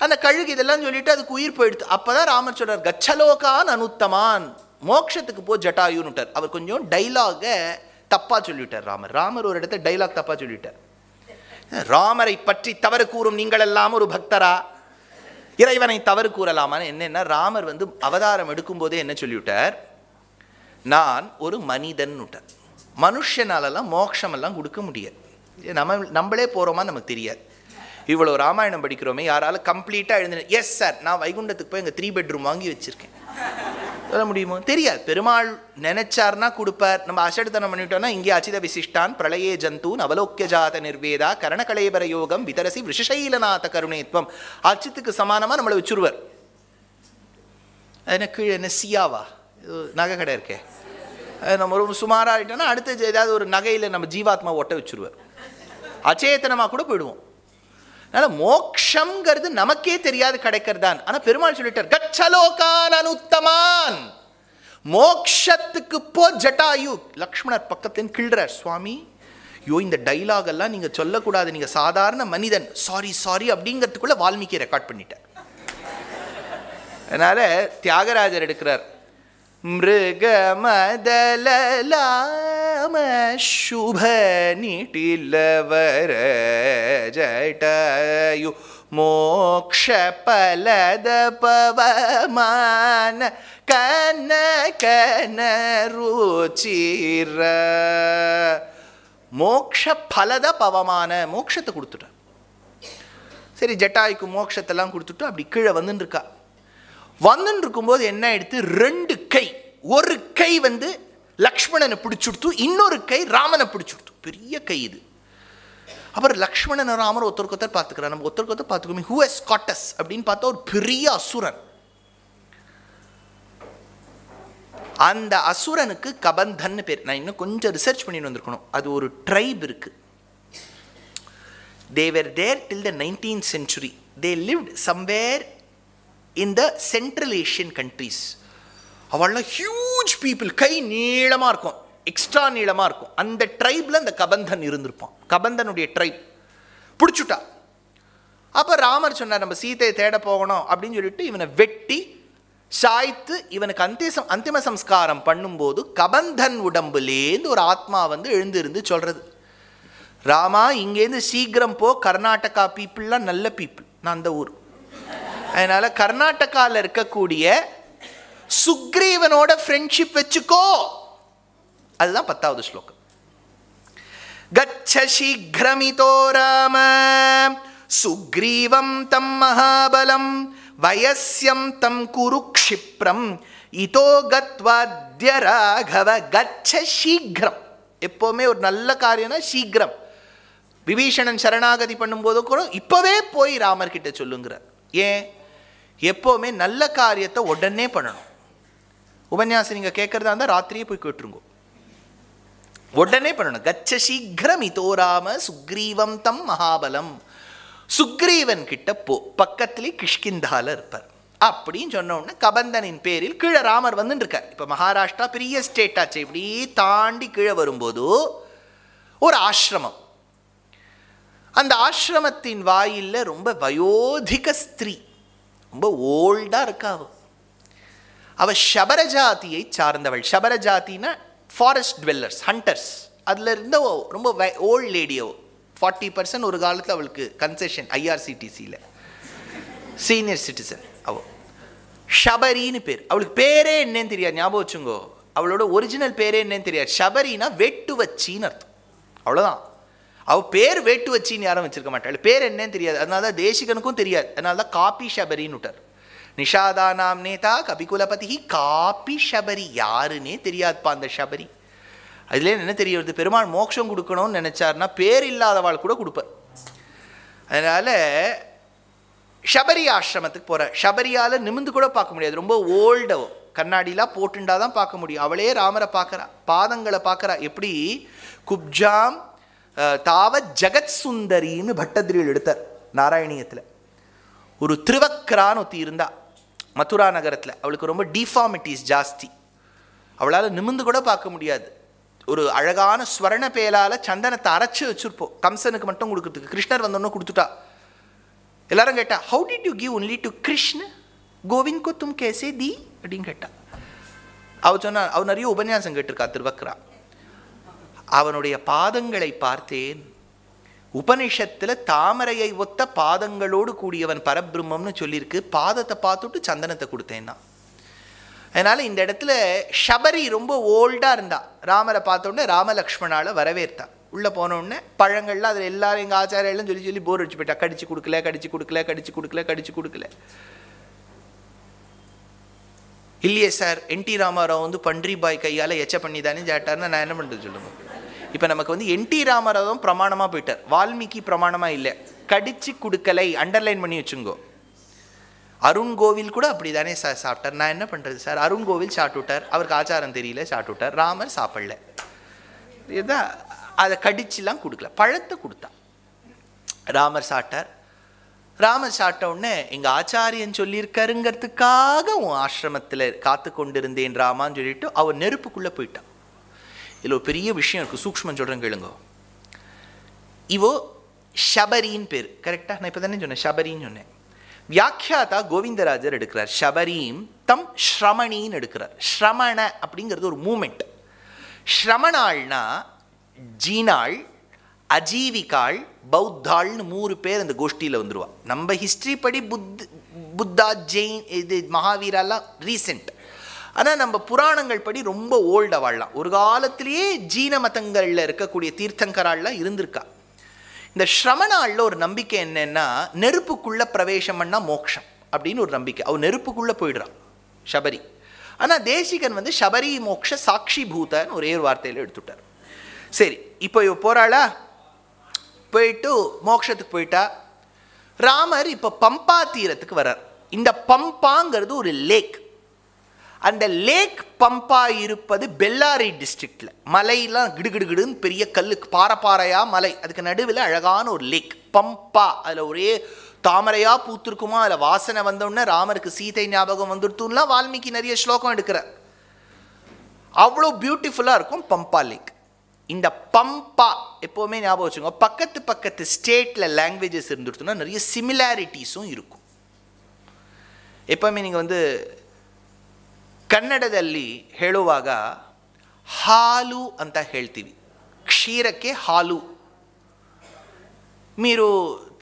Speaker 1: அந்த கழுகு இதெல்லாம் சொல்லிட்டு அதுக்கு உயிர் போயிடுது அப்போ தான் ராமர் சொல்கிறார் கச்சலோகான் அனுத்தமான் மோக்ஷத்துக்கு போ ஜட்டாயுன்னுட்டார் அவர் கொஞ்சம் டைலாகை தப்பாக சொல்லிவிட்டார் ராமர் ராமர் ஒரு இடத்த டைலாக் தப்பாக சொல்லிவிட்டார் ராமரை பற்றி தவறு கூறும் நீங்கள் எல்லாம் ஒரு பக்தரா இறைவனை தவறு கூறலாமான்னு என்னென்னா ராமர் வந்து அவதாரம் எடுக்கும் போதே என்ன சொல்லிவிட்டார் நான் ஒரு மனிதன் விட்டார் மனுஷனாலலாம் மோட்சமெல்லாம் கொடுக்க முடியாது நம்ம நம்மளே போகிறோமா நமக்கு தெரியாது இவ்வளோ ராமாயணம் படிக்கிறோமே யாரால கம்ப்ளீட்டாக எழுந்தேன் எஸ் சார் நான் வைகுண்டத்துக்கு போய் எங்கள் த்ரீ பெட்ரூம் வாங்கி வச்சுருக்கேன் சொல்ல முடியுமோ தெரியாது பெருமாள் நினைச்சார்னா கொடுப்பார் நம்ம அசடுத்தனம் பண்ணிட்டோம்னா இங்கே அச்சித விசிஷ்டான் பிரளயே ஜந்தூன் அவலோக்கிய ஜாத நிர்வேதா கரணகலைபர யோகம் விதரசி விஷசைலநாத கருணேத்வம் அச்சித்துக்கு சமானமாக நம்மளை வச்சுருவர் என்ன கீழே என்ன சியாவா நகை கடை இருக்கே நம்ம ரொம்ப ஆகிட்டோம்னா அடுத்து ஏதாவது ஒரு நகையில் நம்ம ஜீவாத்மா ஒட்ட வச்சுருவார் அச்சேத்தனமாக கூட போயிடுவோம் அதனால் மோக்ஷங்கிறது நமக்கே தெரியாது கிடைக்கிறது தான் ஆனால் பெருமாள் சொல்லிட்டார் கச்சலோகான் அனுத்தமான் மோக்ஷத்துக்கு போ ஜட்டாயு லக்ஷ்மணர் பக்கத்தின் கிழ்றார் சுவாமி யோ இந்த டைலாக் எல்லாம் நீங்கள் சொல்லக்கூடாது நீங்கள் சாதாரண மனிதன் சாரி சாரி அப்படிங்கிறதுக்குள்ளே வால்மீகி ரெக்கார்ட் பண்ணிட்டார் அதனால் தியாகராஜர் எடுக்கிறார் മൃഗമദലാമശുഭനിട്ടില്ലവര ജയു പവമാന കന കനരുചിര മോക്ഷഫലദ പവമാന മോക്ഷത്തെ കൊടുത്തുട്ട ശരി ജട്ടായിക്കും മോക്ഷത്തെല്ലാം കൊടുത്തുട്ട് അപ്പം കീഴ വന്നിട്ടുക്കാ வந்துன்னு இருக்கும்போது என்ன ஆயிடுத்து ரெண்டு கை ஒரு கை வந்து லக்ஷ்மணனை பிடிச்சுடுத்து இன்னொரு கை ராமனை பிடிச்சுடுத்து பெரிய கை இது அப்புறம் லக்ஷ்மணன் ராமர் ஒருத்தருக்கு ஒருத்தர் பார்த்துக்கிறார் நம்ம ஒருத்தருக்கு ஒருத்தர் பார்த்துக்கோமே ஹூ எஸ் காட்டஸ் அப்படின்னு பார்த்தா ஒரு பெரிய அசுரன் அந்த அசுரனுக்கு கபந்தன்னு பேர் நான் இன்னும் கொஞ்சம் ரிசர்ச் பண்ணிட்டு வந்திருக்கணும் அது ஒரு ட்ரைப் இருக்குது they were there till the nineteen century they lived somewhere in the central Asian countries அவள்லாம் ஹியூஜ் பீப்புள் கை நீளமாக இருக்கும் எக்ஸ்ட்ரா நீளமாக இருக்கும் அந்த ட்ரைபில் அந்த கபந்தன் இருந்திருப்பான் கபந்தனுடைய ட்ரைப் பிடிச்சுட்டா அப்போ ராமர் சொன்னார் நம்ம சீத்தையை தேட போகணும் அப்படின்னு சொல்லிட்டு இவனை வெட்டி சாய்த்து இவனுக்கு அந்திய அந்திம சம்ஸ்காரம் பண்ணும்போது கபந்தன் உடம்புலேருந்து ஒரு ஆத்மா வந்து எழுந்திருந்து சொல்கிறது ராமா இங்கேருந்து சீக்கிரம் போ கர்நாடகா பீப்புளெலாம் நல்ல பீப்புள் நான் அந்த ஊர் அதனால் கர்நாடகாவில் இருக்கக்கூடிய சுக்ரீவனோட ஃப்ரெண்ட்ஷிப் வச்சுக்கோ அதுதான் பத்தாவது ஸ்லோகம் கச்ச சீக்கிரமிதோ ராம சுக்ரீவம் தம் மகாபலம் வயசியம் தம் குருக்ஷிப்ரம் இதோ கத்வாத்ய ராகவ கச்ச சீக்கிரம் எப்போவுமே ஒரு நல்ல காரியம்னா சீக்கிரம் விபீஷணன் சரணாகதி பண்ணும்போது கூட இப்போவே போய் ராமர்கிட்ட சொல்லுங்கிறார் ஏன் எப்போவுமே நல்ல காரியத்தை உடனே பண்ணணும் உபன்யாசம் நீங்கள் கேட்குறதா இருந்தால் ராத்திரியே போய் கேட்டுருங்கோ உடனே பண்ணணும் கச்ச சீக்கிரம் இதோராம சுக்ரீவம் தம் மகாபலம் சுக்ரீவன் கிட்ட போ பக்கத்திலே கிஷ்கிந்தால இருப்பார் அப்படின்னு சொன்னோடனே கபந்தனின் பேரில் கீழே ராமர் வந்துட்டு இப்போ மகாராஷ்டிரா பெரிய ஸ்டேட் ஆச்சு இப்படி தாண்டி கீழே வரும்போது ஒரு ஆசிரமம் அந்த ஆசிரமத்தின் வாயிலில் ரொம்ப வயோதிக ஸ்திரீ ரொம்ப ஓல்டாக இருக்கா அவள் அவள் ஷபரஜாத்தியை சார்ந்தவள் ஷபரஜாத்தின்னா ஃபாரஸ்ட் டுவெல்லர்ஸ் ஹண்டர்ஸ் அதில் இருந்த ரொம்ப ஓல்ட் லேடியோ ஃபார்ட்டி பர்சன்ட் ஒரு காலத்தில் அவளுக்கு கன்செஷன் ஐஆர்சிடிசியில் சீனியர் சிட்டிசன் அவள் ஷபரின்னு பேர் அவளுக்கு பேரே என்னன்னு தெரியாது ஞாபகம் வச்சுங்கோ அவளோட ஒரிஜினல் பேரே என்னன்னு தெரியாது ஷபரினா வெட்டு வச்சின்னு அர்த்தம் அவ்வளோதான் அவள் பேர் வேட்டு வச்சின்னு யாரும் வச்சிருக்க மாட்டாள் பேர் என்னன்னு தெரியாது அதனால தான் தேசிகனுக்கும் தெரியாது அதனால தான் காப்பி ஷபரின்னு விட்டார் நிஷாதா நாம் நேதா கபிகுலபதி காப்பி ஷபரி யாருன்னே தெரியாதுப்பா அந்த ஷபரி அதுல என்ன தெரிய வருது பெருமாள் மோட்சம் கொடுக்கணும்னு நினைச்சாருன்னா பேர் இல்லாதவாள் கூட கொடுப்பார் அதனால் ஷபரி ஆசிரமத்துக்கு போகிற ஷபரியால் நிமிந்து கூட பார்க்க முடியாது ரொம்ப ஓல்டவோ கண்ணாடிலாம் போட்டுண்டா தான் பார்க்க முடியும் அவளே ராமரை பார்க்குறா பாதங்களை பார்க்குறா எப்படி குப்ஜாம் தாவத் ஜெகத் சுந்தரின்னு பட்டத்திரியில் எடுத்தார் நாராயணியத்தில் ஒரு திருவக்கரான்னு ஒத்தி இருந்தா மதுரா நகரத்தில் அவளுக்கு ரொம்ப டிஃபார்மிட்டிஸ் ஜாஸ்தி அவளால் நிமிந்து கூட பார்க்க முடியாது ஒரு அழகான ஸ்வரண பேலால் சந்தனத்தை அரைச்சி வச்சுருப்போம் கம்சனுக்கு மட்டும் கொடுக்குறதுக்கு கிருஷ்ணர் வந்தோன்னு கொடுத்துட்டா எல்லாரும் கேட்டா how did you give only to Krishna Govind தும் கேசே தி அப்படின்னு கேட்டா அவ சொன்னா அவர் நிறைய உபன்யாசம் கேட்டிருக்கா திருவக்கரா அவனுடைய பாதங்களை பார்த்தேன் உபனிஷத்தில் தாமரையை ஒத்த பாதங்களோடு கூடியவன் பரபிரம்மம்னு சொல்லியிருக்கு பாதத்தை பார்த்துட்டு சந்தனத்தை கொடுத்தேன்னா அதனால் இந்த இடத்துல ஷபரி ரொம்ப ஓல்டாக இருந்தா ராமரை பார்த்தோன்னே ராமலக்ஷ்மணால் வரவேற்றா உள்ளே போனோடனே பழங்கள்லாம் அதில் எல்லாரும் எங்கள் ஆச்சாரியெல்லாம் சொல்லி சொல்லி போர் அடிச்சு போயிட்டா கடிச்சு கொடுக்கல கடிச்சு கொடுக்கல கடிச்சு கொடுக்கல கடிச்சு கொடுக்கல இல்லையே சார் என்டி ராமாராவ் வந்து பன்றி பாய் கையால் எச்ச பண்ணி தானே ஜாட்டார்னா நான் என்ன பண்ணுறது சொல்லுங்கள் இப்போ நமக்கு வந்து என் டி ராமராவும் பிரமாணமாக போயிட்டார் வால்மீகி பிரமாணமாக இல்லை கடிச்சு கொடுக்கலை அண்டர்லைன் பண்ணி வச்சுங்கோ அருண் கோவில் கூட அப்படி தானே சார் சாப்பிட்டார் நான் என்ன பண்ணுறது சார் அருண் கோவில் சாப்பிட்டுட்டார் அவருக்கு ஆச்சாரம் தெரியல சாப்பிட்டுட்டார் ராமர் சாப்பிடல இதுதான் அதை கடிச்சுலாம் கொடுக்கல பழத்தை கொடுத்தா ராமர் சாப்பிட்டார் ராமர் சாப்பிட்ட உடனே எங்கள் ஆச்சாரியன் சொல்லியிருக்காருங்கிறதுக்காக உன் ஆசிரமத்தில் காத்து கொண்டிருந்தேன் ராமான்னு சொல்லிட்டு அவர் நெருப்புக்குள்ளே போயிட்டான் இதில் ஒரு பெரிய விஷயம் இருக்குது சூக்மன் சொல்கிறேன் கேளுங்க இவோ ஷபரின்னு பேர் கரெக்டாக நான் இப்போ தானே சொன்னேன் ஷபரின்னு சொன்னேன் வியாக்கியாதா கோவிந்தராஜர் எடுக்கிறார் ஷபரீம் தம் ஸ்ரமணின்னு எடுக்கிறார் ஸ்ரமண அப்படிங்கிறது ஒரு மூமெண்ட் ஸ்ரமணாள்னா ஜீனாள் அஜீவிகாள் பௌத்தாள்னு மூணு பேர் அந்த கோஷ்டியில் வந்துடுவா நம்ம ஹிஸ்ட்ரி படி புத் புத்தா ஜெயின் இது மகாவீராலாம் ரீசெண்ட் ஆனால் நம்ம புராணங்கள் படி ரொம்ப ஓல்டாக வாழலாம் ஒரு காலத்திலேயே ஜீன மதங்களில் இருக்கக்கூடிய தீர்த்தங்கராள்லாம் இருந்திருக்கா இந்த ஸ்ரமணாளில் ஒரு நம்பிக்கை என்னென்னா நெருப்புக்குள்ளே பிரவேசம் பண்ணால் மோட்சம் அப்படின்னு ஒரு நம்பிக்கை அவன் நெருப்புக்குள்ளே போயிடுறான் ஷபரி ஆனால் தேசிகன் வந்து ஷபரி மோக்ஷ சாட்சி பூதன்னு ஒரே ஒரு வார்த்தையில் எடுத்துட்டார் சரி இப்போ இவ போகிறாளா போயிட்டு மோக்ஷத்துக்கு போயிட்டா ராமர் இப்போ பம்பா தீரத்துக்கு வர்றார் இந்த பம்பாங்கிறது ஒரு லேக் அந்த லேக் பம்பா இருப்பது பெல்லாரி டிஸ்ட்ரிக்டில் மலையெல்லாம் கிடுகிடுகிடுன்னு பெரிய கல்லுக்கு பாறை மலை அதுக்கு நடுவில் அழகான ஒரு லேக் பம்பா அதில் ஒரே தாமரையாக பூத்திருக்குமா அதில் வாசனை வந்தோடனே ராமருக்கு சீதை ஞாபகம் வந்துடுத்துலாம் வால்மீகி நிறைய ஸ்லோகம் எடுக்கிறார் அவ்வளோ பியூட்டிஃபுல்லாக இருக்கும் பம்பா லேக் இந்த பம்பா எப்போவுமே ஞாபகம் வச்சுக்கோங்க பக்கத்து பக்கத்து ஸ்டேட்டில் லாங்குவேஜஸ் இருந்துடுத்துன்னா நிறைய சிமிலாரிட்டிஸும் இருக்கும் எப்போவுமே நீங்கள் வந்து ಕನ್ನಡದಲ್ಲಿ ಹೇಳುವಾಗ ಹಾಲು ಅಂತ ಹೇಳ್ತೀವಿ క్షీరకే హాలు మీరు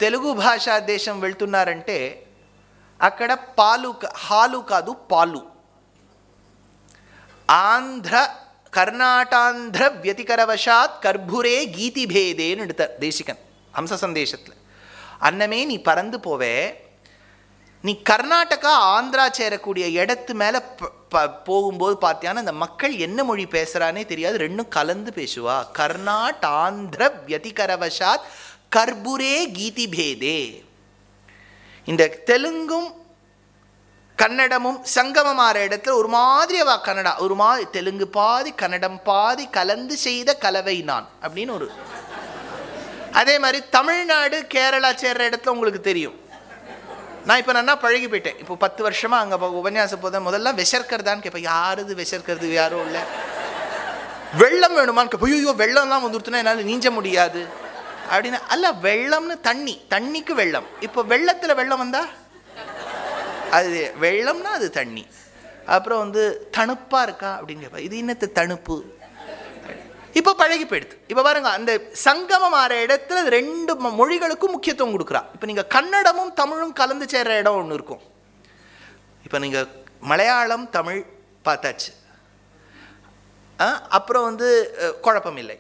Speaker 1: తెలుగు భాషా దేశం వెళ్తున్నారంటే అక్కడ పాలు హాలు కాదు పాలు ఆంధ్ర కర్ణాటాంధ్ర వ్యతికరవశాత్ కర్భురే గీతిభేదే అని ఎడతారు దేశికన్ హంస సందేశత్ల అన్నమే నీ పరందు పోవే நீ கர்நாடகா ஆந்திரா சேரக்கூடிய இடத்து மேலே போகும்போது பார்த்தியானா இந்த மக்கள் என்ன மொழி பேசுகிறானே தெரியாது ரெண்டும் கலந்து பேசுவா கர்நாட் ஆந்திர வியதிகரவசாத் கர்புரே கீதி பேதே இந்த தெலுங்கும் கன்னடமும் சங்கமமாற இடத்துல ஒரு மாதிரி அவ கன்னடா ஒரு மாதிரி தெலுங்கு பாதி கன்னடம் பாதி கலந்து செய்த கலவை நான் அப்படின்னு ஒரு அதே மாதிரி தமிழ்நாடு கேரளா சேர்ற இடத்துல உங்களுக்கு தெரியும் நான் இப்போ நான் பழகி போயிட்டேன் இப்போ பத்து வருஷமாக அங்கே உபன்யாசம் போதும் முதல்ல விசர்க்கிறதான்னு கேட்பேன் யாருது விசர்க்கிறது யாரும் இல்லை வெள்ளம் வேணுமான்னு கேட்போம் ஐயோ வெள்ளம்லாம் வந்துருத்துனா என்னால் நீஞ்ச முடியாது அப்படின்னு அல்ல வெள்ளம்னு தண்ணி தண்ணிக்கு வெள்ளம் இப்போ வெள்ளத்தில் வெள்ளம் வந்தா அது வெள்ளம்னா அது தண்ணி அப்புறம் வந்து தணுப்பாக இருக்கா அப்படின்னு கேட்பேன் இது இன்னத்து தணுப்பு இப்போ பழகி போயிடுது இப்போ பாருங்கள் அந்த சங்கமம் ஆகிற இடத்துல ரெண்டு மொழிகளுக்கும் முக்கியத்துவம் கொடுக்குறா இப்போ நீங்கள் கன்னடமும் தமிழும் கலந்து சேர்கிற இடம் ஒன்று இருக்கும் இப்போ நீங்கள் மலையாளம் தமிழ் பார்த்தாச்சு அப்புறம் வந்து குழப்பம் இல்லை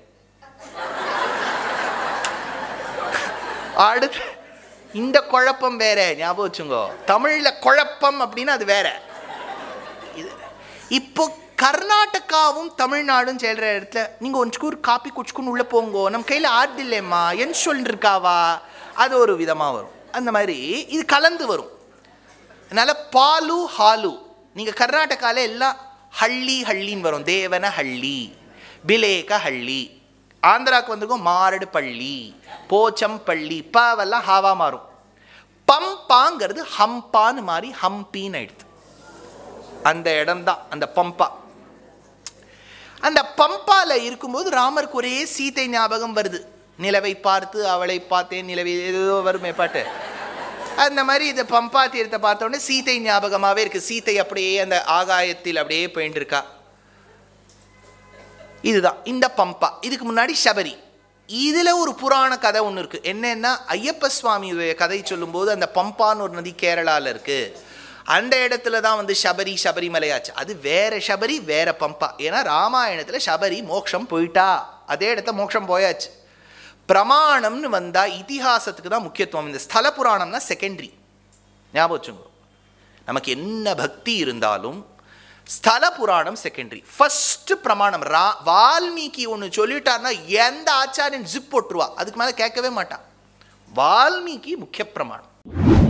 Speaker 1: அடுத்து இந்த குழப்பம் வேற ஞாபகம் வச்சுங்கோ தமிழில் குழப்பம் அப்படின்னா அது வேற இது இப்போ கர்நாடகாவும் தமிழ்நாடும் செல்ற இடத்துல நீங்கள் ஒன்றுக்கு ஒரு காப்பி குடிச்சுக்குன்னு உள்ளே போங்கோ நம்ம கையில் ஆர்ட் இல்லையம்மா என் சொல்லிருக்காவா அது ஒரு விதமாக வரும் அந்த மாதிரி இது கலந்து வரும் அதனால் பாலு ஹாலு நீங்கள் கர்நாடகாவில் எல்லாம் ஹள்ளி ஹள்ளின்னு வரும் தேவன ஹள்ளி பிலேக ஹள்ளி ஆந்திராவுக்கு வந்திருக்கும் மாரடு பள்ளி போச்சம் பள்ளி பவெல்லாம் ஹாவா மாறும் பம்பாங்கிறது ஹம்பான்னு மாறி ஹம்பின்னு ஆயிடுது அந்த இடம் தான் அந்த பம்பா அந்த பம்பாவில் இருக்கும்போது ராமருக்கு ஒரே சீத்தை ஞாபகம் வருது நிலவை பார்த்து அவளை பார்த்தேன் நிலவை ஏதோ வருமே பாட்டு அந்த மாதிரி இந்த பம்பா தீரத்தை பார்த்தோன்னே சீத்தை ஞாபகமாகவே இருக்குது சீத்தை அப்படியே அந்த ஆகாயத்தில் அப்படியே போயின்னு இருக்கா இதுதான் இந்த பம்பா இதுக்கு முன்னாடி சபரி இதில் ஒரு புராண கதை ஒன்று இருக்குது என்னென்னா ஐயப்ப சுவாமியுடைய கதை சொல்லும்போது அந்த பம்பான்னு ஒரு நதி கேரளாவில் இருக்குது அந்த இடத்துல தான் வந்து சபரி சபரிமலையாச்சு அது வேற சபரி வேற பம்பா ஏன்னா ராமாயணத்தில் சபரி மோக்ஷம் போயிட்டா அதே இடத்த மோக்ஷம் போயாச்சு பிரமாணம்னு வந்தால் இத்திஹாசத்துக்கு தான் முக்கியத்துவம் இந்த ஸ்தல புராணம்னா செகண்டரி ஞாபகம் வச்சுங்க நமக்கு என்ன பக்தி இருந்தாலும் ஸ்தல புராணம் செகண்டரி ஃபஸ்ட்டு பிரமாணம் ரா வால்மீகி ஒன்று சொல்லிட்டாருன்னா எந்த ஆச்சாரியன் ஜிப் போட்டுருவா அதுக்கு மேலே கேட்கவே மாட்டான் வால்மீகி முக்கிய பிரமாணம்